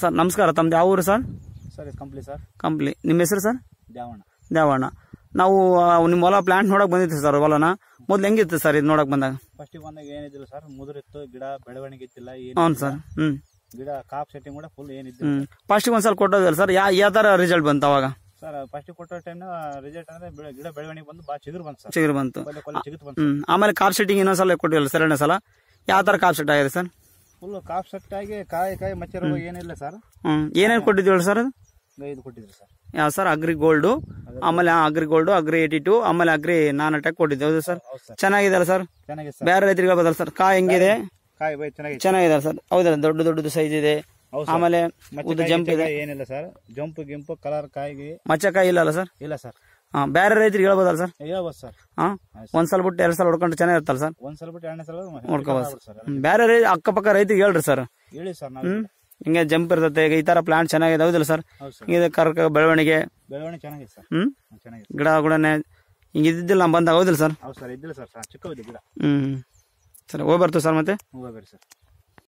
sir ನಮಸ್ಕಾರ ತಮ್ದು ಯಾವ ಊರು ಸರ್ ಕಂಪ್ಲಿ ಸರ್ ಕಂಪ್ಲಿ ನಿಮ್ಮ ಹೆಸರು ಸರ್ ದೇವಣ್ಣ ದ್ಯಾವಣ್ಣ ನಾವು ನಿಮ್ಮ ಹೊಲ ಪ್ಲಾಂಟ್ ನೋಡಕ್ ಬಂದಿತ್ತು ಸರ್ ಹೊಲನ ಮೊದ್ಲು ಹೆಂಗಿತ್ತು ಸರ್ ಇದು ನೋಡಕ್ ಬಂದಾಗ ಫಸ್ಟ್ ಬಂದಾಗ ಏನಿದ್ರು ಸರ್ ಮುದುರಿತ್ತು ಗಿಡ ಬೆಳವಣಿಗೆ ಇತ್ತಿಲ್ಲ ಏನು ಸರ್ ಹ್ಮ್ ಗಿಡ ಕಾಪ್ ಸೆಟ್ಟಿಂಗ್ ಕೂಡ ಫುಲ್ ಏನಿತ್ತು ಫಸ್ಟ್ ಒಂದ್ಸಲ ಕೊಟ್ಟೋದಿಲ್ಲ ಸರ್ ಯಾ ಯಾವ ತರ ರಿಸಲ್ಟ್ ಬಂತು ಅವಾಗ ಸರ್ ಫಸ್ಟ್ ಕೊಟ್ಟೋ ಟೈಮ್ ರಿಸಲ್ಟ್ ಅಂದ್ರೆ ಗಿಡ ಬೆಳವಣಿಗೆ ಬಂದು ಬಾ ಚಿಗುರು ಬಂತು ಸರ್ ಚಿಗುರು ಬಂತು ಆಮೇಲೆ ಕಾಪ್ ಸೆಟ್ಟಿಂಗ್ ಇನ್ನೊಂದ್ಸಲ ಕೊಟ್ಟಿಲ್ಲ ಸರ್ ಎರಡನೇ ಸಲ ಯಾವ ತರ ಕಾಪ್ ಸೆಟ್ ಆಗಿದೆ ಸರ್ ಫುಲ್ ಕಾಫ್ ಸೆಟ್ ಆಗಿ ಕಾಯಿ ಕಾಯಿ ಮಚ್ಚೆ ಏನಿಲ್ಲ ಸರ್ ಏನೇನ್ ಏನೇನು ಕೊಟ್ಟಿದ್ದೀವಲ್ಲ ಸರ್ ಅದು ಯಾವ ಸರ್ ಅಗ್ರಿ ಗೋಲ್ಡ್ ಆಮೇಲೆ agri gold agri eighty two ಆಮೇಲೆ ಅಗ್ರಿ ನಾನ್ ಅಟ್ಯಾಕ್ ಕೊಟ್ಟಿದ್ದೆ ಹೌದು ಸರ್ ಚೆನ್ನಾಗಿದೆ ಸರ್ ಚೆನ್ನಾಗಿದೆ ಬೇರೆ ರೈತರಿಗೆ ಬದಲ ಸರ್ ಕಾಯಿ ಹೆಂಗಿದೆ ಕಾಯಿ ಸರ್ ಹೌದಲ್ಲ ದೊಡ್ಡ ದೊಡ್ಡದು ಸೈಜ್ ಇದೆ ಆಮೇಲೆ ಜಂಪ್ ಇದೆ ಏನಿಲ್ಲ ಸರ್ ಜಂಪ್ ಗಿಂಪ್ ಕಲರ್ ಕಾಯಿ ಮಚ್ಚಕಾಯಿ ಇಲ್ಲ ಸರ್ ಇಲ್ಲ ಸರ್ ಬೇರೆ ರೈತರಿಗೆ ಹೇಳ್ಬೋದಲ್ಲ ಸರ್ ಹೇಳ್ಬೋದು ಸರ್ ಹಾಂ ಒಂದ್ ಸಲ ಬಿಟ್ಟು ಎರಡ್ ಸಲ ಚೆನ್ನಾಗಿ ಚೆನ್ನಾಗಿರ್ತಲ್ಲ ಸರ್ ಒಂದ್ ಸಲ ಬಿಟ್ಟು ಸರ್ ಬೇರೆ ರೈ ಅಕ್ಕಪಕ್ಕ ರೈತರಿಗೆ ಹೇಳ್ರಿ ಸರ್ ಹೇಳಿ ಸರ್ ಹ್ಮ್ ಹಿಂಗೆ ಜಂಪ್ ಇರ್ತೈತೆ ಈಗ ಈ ತರ ಪ್ಲಾಂಟ್ ಚೆನ್ನಾಗಿದೆ ಹೌದಿಲ್ಲ ಸರ್ ಹಿಂಗೆ ಕರ್ಕ ಬೆಳವಣಿಗೆ ಬೆಳವಣಿಗೆ ಚೆನ್ನಾಗಿದೆ ಸರ್ ಹ್ಮ್ ಗಿಡ ಗುಡನೆ ಹಿಂಗೆ ಇದ್ದಿದ್ದಿಲ್ಲ ಬಂದಾಗ ಹೌದಿಲ್ಲ ಸರ್ ಹೌದು ಸರ್ ಇದ್ದಿಲ್ಲ ಸರ್ ಹ್ಮ್ ಸರಿ ಹೋಗಿ ಸರ್ ಮತ್ತೆ ಸರ್